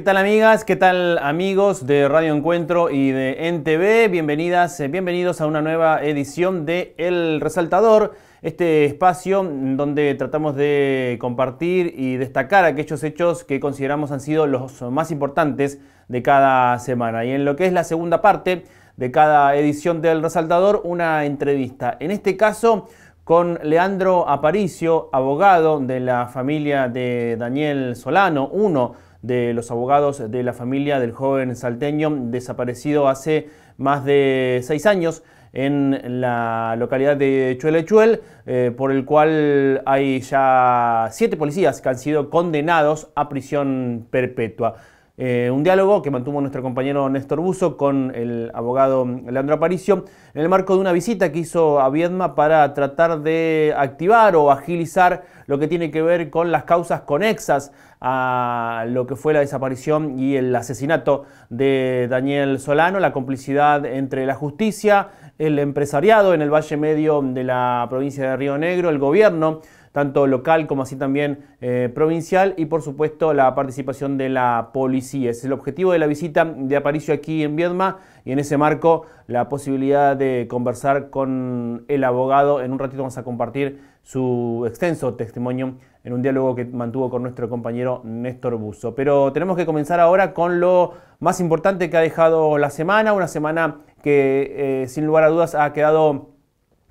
¿Qué tal amigas? ¿Qué tal amigos de Radio Encuentro y de NTV? Bienvenidas, eh, bienvenidos a una nueva edición de El Resaltador, este espacio donde tratamos de compartir y destacar aquellos hechos que consideramos han sido los más importantes de cada semana. Y en lo que es la segunda parte de cada edición del Resaltador, una entrevista. En este caso con Leandro Aparicio, abogado de la familia de Daniel Solano, uno de los abogados de la familia del joven salteño desaparecido hace más de seis años en la localidad de Chuelechuel, eh, por el cual hay ya siete policías que han sido condenados a prisión perpetua. Eh, un diálogo que mantuvo nuestro compañero Néstor Buzo con el abogado Leandro Aparicio en el marco de una visita que hizo a Viedma para tratar de activar o agilizar lo que tiene que ver con las causas conexas a lo que fue la desaparición y el asesinato de Daniel Solano, la complicidad entre la justicia, el empresariado en el Valle Medio de la provincia de Río Negro, el gobierno tanto local como así también eh, provincial, y por supuesto la participación de la policía. es el objetivo de la visita de Aparicio aquí en Viedma y en ese marco la posibilidad de conversar con el abogado. En un ratito vamos a compartir su extenso testimonio en un diálogo que mantuvo con nuestro compañero Néstor Buzo. Pero tenemos que comenzar ahora con lo más importante que ha dejado la semana, una semana que eh, sin lugar a dudas ha quedado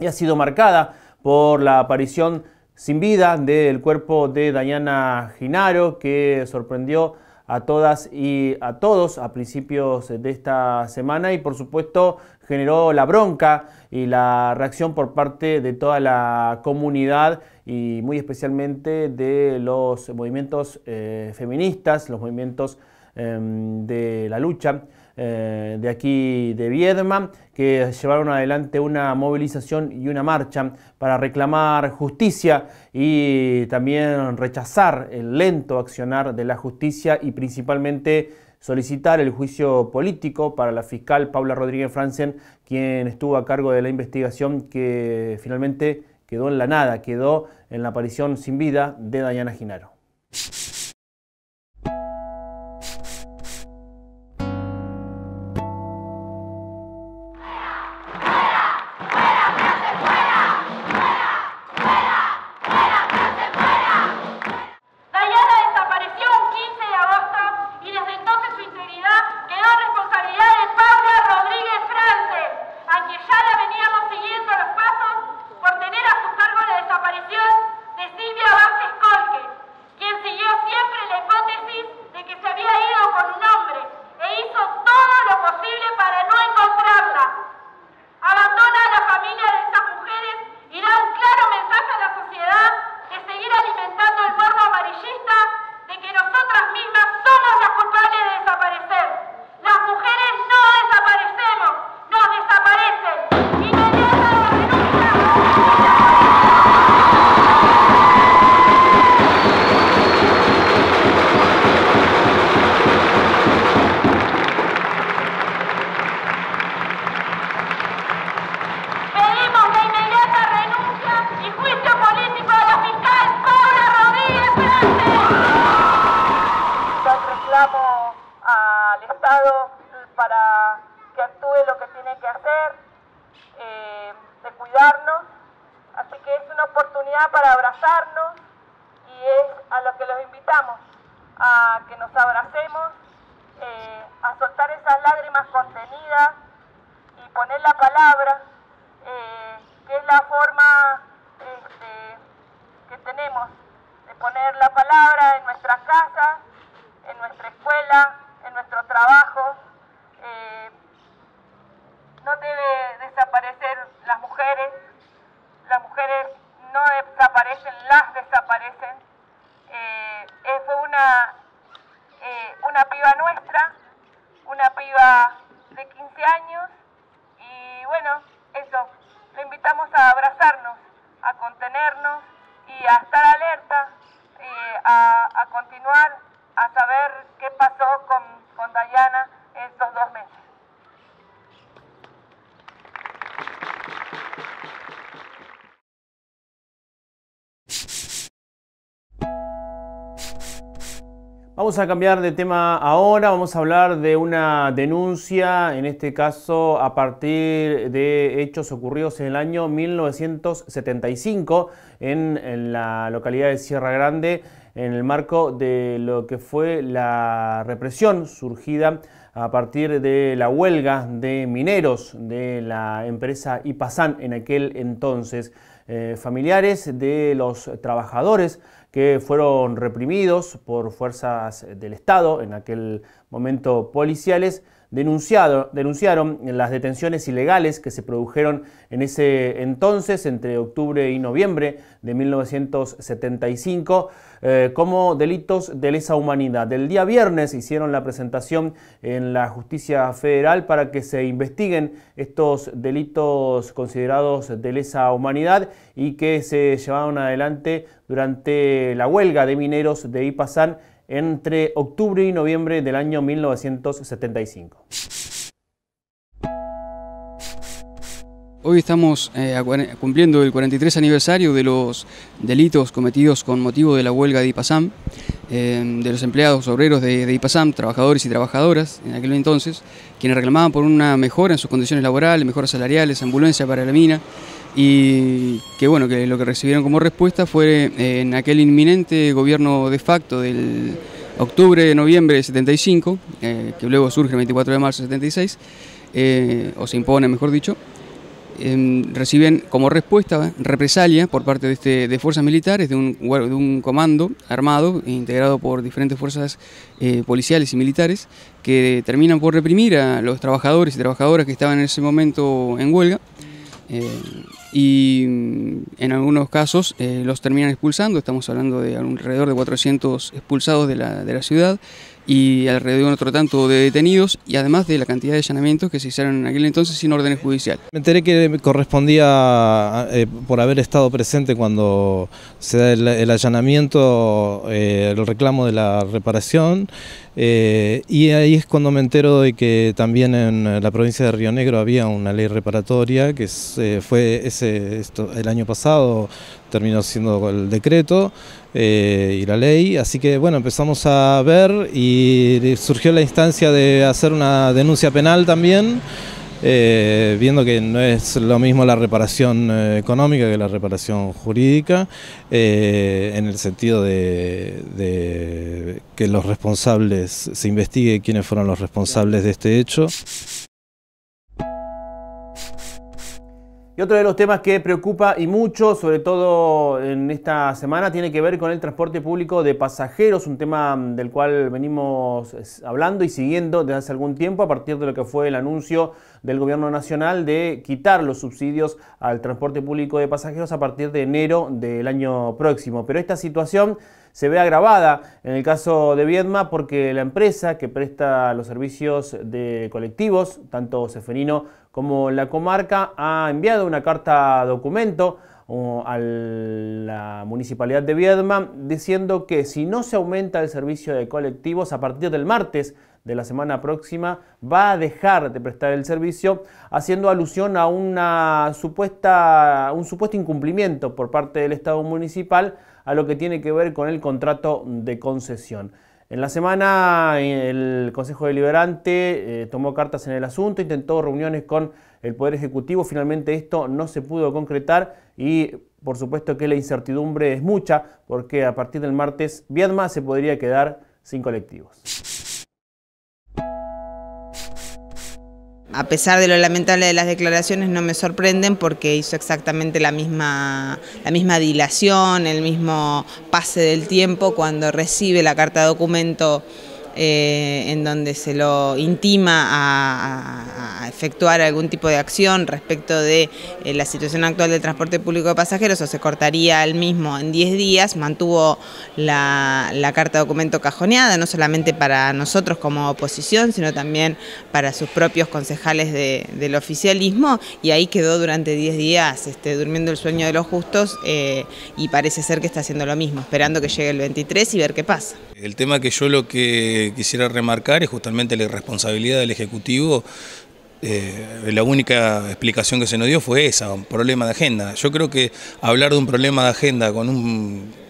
y ha sido marcada por la aparición sin vida del cuerpo de Dayana Ginaro, que sorprendió a todas y a todos a principios de esta semana y por supuesto generó la bronca y la reacción por parte de toda la comunidad y muy especialmente de los movimientos eh, feministas, los movimientos em, de la lucha eh, de aquí de Viedma, que llevaron adelante una movilización y una marcha para reclamar justicia y también rechazar el lento accionar de la justicia y principalmente solicitar el juicio político para la fiscal Paula Rodríguez Franzen, quien estuvo a cargo de la investigación que finalmente quedó en la nada, quedó en la aparición sin vida de Dayana Ginaro. poner la palabra, eh, que es la forma este, que tenemos de poner la palabra en nuestras casas, en nuestra escuela, en nuestro trabajo. Eh, no debe desaparecer las mujeres, las mujeres no desaparecen, las desaparecen. Eh, eh fue una, una piba nuestra, una piba de 15 años, y bueno, eso, le invitamos a abrazarnos, a contenernos y a estar alerta, y a, continuar, a saber qué pasó con, con Dayana estos dos meses. Vamos a cambiar de tema ahora, vamos a hablar de una denuncia, en este caso a partir de hechos ocurridos en el año 1975 en, la localidad de Sierra Grande, en el marco de lo que fue la represión surgida a partir de la huelga de mineros de la empresa IPASAN en aquel entonces. Eh, familiares de los trabajadores que fueron reprimidos por fuerzas del Estado, en aquel momento policiales, Denunciado, denunciaron las detenciones ilegales que se produjeron en ese entonces, entre octubre y noviembre de 1975, eh, como delitos de lesa humanidad. Del día viernes hicieron la presentación en la justicia federal para que se investiguen estos delitos considerados de lesa humanidad y que se llevaron adelante durante la huelga de mineros de Ipazán entre octubre y noviembre del año 1975. Hoy estamos eh, cumpliendo el 43 aniversario de los delitos cometidos con motivo de la huelga de IPASAM, eh, de los empleados obreros de, de, IPASAM, trabajadores y trabajadoras en aquel entonces, quienes reclamaban por una mejora en sus condiciones laborales, mejoras salariales, ambulancia para la mina, y que bueno, que lo que recibieron como respuesta fue eh, en aquel inminente gobierno de facto del octubre, noviembre de 75, eh, que luego surge el 24 de marzo de 76, eh, o se impone, mejor dicho, em, reciben como respuesta represalia por parte de, este, fuerzas militares, de un, de un, comando armado integrado por diferentes fuerzas policiales y militares, que terminan por reprimir a los trabajadores y trabajadoras que estaban en ese momento en huelga. Eh, y mm, en algunos casos eh, los terminan expulsando, estamos hablando de alrededor de 400 expulsados de la, de la ciudad, y alrededor de otro tanto de detenidos y además de la cantidad de allanamientos que se hicieron en aquel entonces sin orden judicial. Me enteré que correspondía, eh, por haber estado presente cuando se da el, allanamiento, eh, el reclamo de la reparación eh, y ahí es cuando me entero de que también en la provincia de Río Negro había una ley reparatoria que fue ese, esto, el año pasado terminó siendo el decreto eh, y la ley, así que bueno, empezamos a ver y surgió la instancia de hacer una denuncia penal también, eh, viendo que no es lo mismo la reparación eh, económica que la reparación jurídica, en el sentido de, de que los responsables, se investigue quiénes fueron los responsables de este hecho. Y otro de los temas que preocupa y mucho, sobre todo en esta semana, tiene que ver con el transporte público de pasajeros, un tema mm, del cual venimos hablando y siguiendo desde hace algún tiempo a partir de lo que fue el anuncio del gobierno nacional de quitar los subsidios al transporte público de pasajeros a partir de enero del año próximo. Pero esta situación se ve agravada en el caso de Viedma porque la empresa que presta los servicios de colectivos, tanto Ceferino como la comarca ha enviado una carta documento a la Municipalidad de Viedma diciendo que si no se aumenta el servicio de colectivos a partir del martes de la semana próxima va a dejar de prestar el servicio haciendo alusión a un supuesto incumplimiento por parte del Estado municipal a lo que tiene que ver con el contrato de concesión. En la semana eh, el Consejo Deliberante eh, tomó cartas en el asunto, intentó reuniones con el Poder Ejecutivo, finalmente esto no se pudo concretar y por supuesto que la incertidumbre es mucha porque a partir del martes Viedma se podría quedar sin colectivos. a pesar de lo lamentable de las declaraciones, no me sorprenden porque hizo exactamente la misma, la misma dilación, el mismo pase del tiempo cuando recibe la carta de documento eh, en donde se lo intima a, efectuar algún tipo de acción respecto de eh, la situación actual del transporte público de pasajeros o se cortaría el mismo en 10 días, mantuvo la, carta documento cajoneada, no solamente para nosotros como oposición, sino también para sus propios concejales del oficialismo y ahí quedó durante 10 días este, durmiendo el sueño de los justos eh, y parece ser que está haciendo lo mismo, esperando que llegue el 23 y ver qué pasa. El tema que yo lo que quisiera remarcar es justamente la irresponsabilidad del Ejecutivo eh, la única explicación que se nos dio fue esa, un problema de agenda. Yo creo que hablar de un problema de agenda con un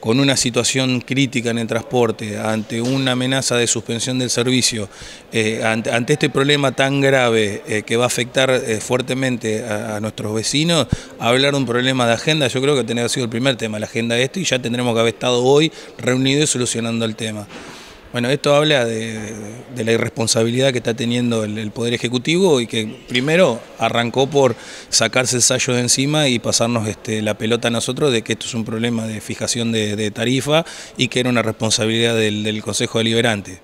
con una situación crítica en el transporte, ante una amenaza de suspensión del servicio, eh, ante, este problema tan grave eh, que va a afectar fuertemente a, nuestros vecinos, hablar de un problema de agenda, yo creo que tendría sido el primer tema, la agenda de esto, y ya tendremos que haber estado hoy reunidos y solucionando el tema. Bueno, esto habla de, la irresponsabilidad que está teniendo el, Poder Ejecutivo y que primero arrancó por sacarse el sallo de encima y pasarnos este, la pelota a nosotros de que esto es un problema de fijación de, tarifa y que era una responsabilidad del, del Consejo Deliberante.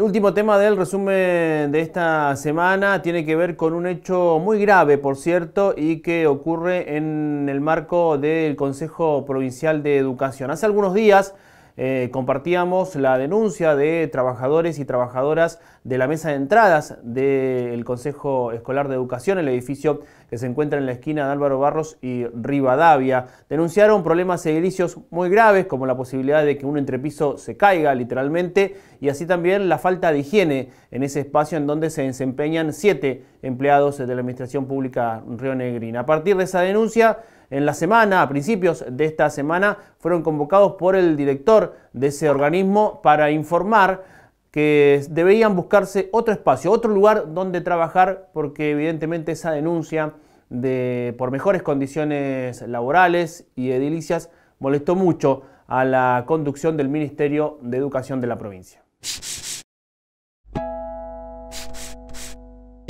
El último tema del resumen de esta semana tiene que ver con un hecho muy grave, por cierto, y que ocurre en el marco del Consejo Provincial de Educación. Hace algunos días eh, compartíamos la denuncia de trabajadores y trabajadoras de la mesa de entradas del Consejo Escolar de Educación, el edificio que se encuentra en la esquina de Álvaro Barros y Rivadavia. Denunciaron problemas edilicios muy graves, como la posibilidad de que un entrepiso se caiga literalmente, y así también la falta de higiene en ese espacio en donde se desempeñan siete empleados de la Administración Pública Río Negrín. A partir de esa denuncia, en la semana, a principios de esta semana, fueron convocados por el director de ese organismo para informar que debían buscarse otro espacio, otro lugar donde trabajar, porque evidentemente esa denuncia de, por mejores condiciones laborales y edilicias molestó mucho a la conducción del Ministerio de Educación de la provincia.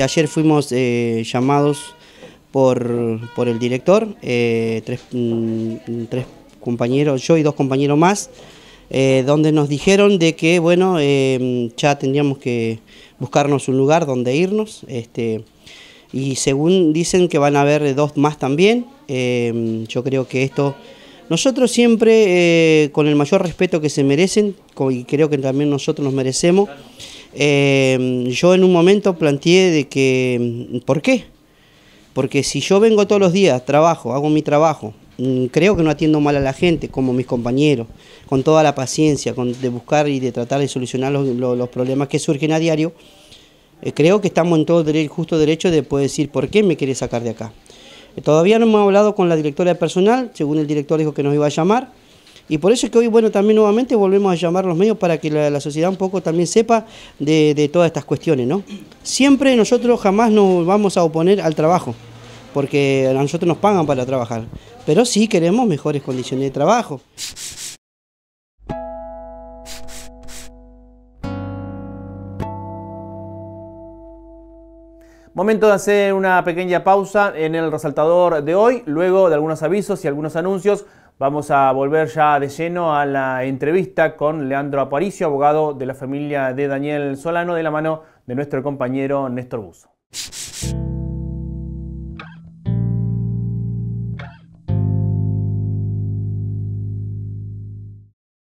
Ayer fuimos eh, llamados por, el director, eh, mm, mm, tres, compañeros, yo y dos compañeros más, eh, donde nos dijeron de que, bueno, em, ya tendríamos que buscarnos un lugar donde irnos. Este, y según dicen que van a haber eh, dos más también, em, yo creo que esto... Nosotros siempre, con el mayor respeto que se merecen, y creo que también nosotros nos merecemos, em, yo en un momento planteé de que, ¿por qué? Porque si yo vengo todos los días, trabajo, hago mi trabajo, mm, creo que no atiendo mal a la gente, como mis compañeros, con toda la paciencia, de buscar y de tratar de solucionar los, problemas que surgen a diario, eh, creo que estamos en todo el justo derecho de poder decir por qué me quiere sacar de acá. Eh, todavía no hemos hablado con la directora de personal, según el director dijo que nos iba a llamar, y por eso es que hoy, bueno, también nuevamente volvemos a llamar los medios para que la, sociedad un poco también sepa de, de, todas estas cuestiones, ¿no? Siempre nosotros jamás nos vamos a oponer al trabajo, porque a nosotros nos pagan para trabajar, pero sí queremos mejores condiciones de trabajo. Momento de hacer una pequeña pausa en el resaltador de hoy, luego de algunos avisos y algunos anuncios Vamos a volver ya de lleno a la entrevista con Leandro Aparicio, abogado de la familia de Daniel Solano, de la mano de nuestro compañero Néstor Buzo.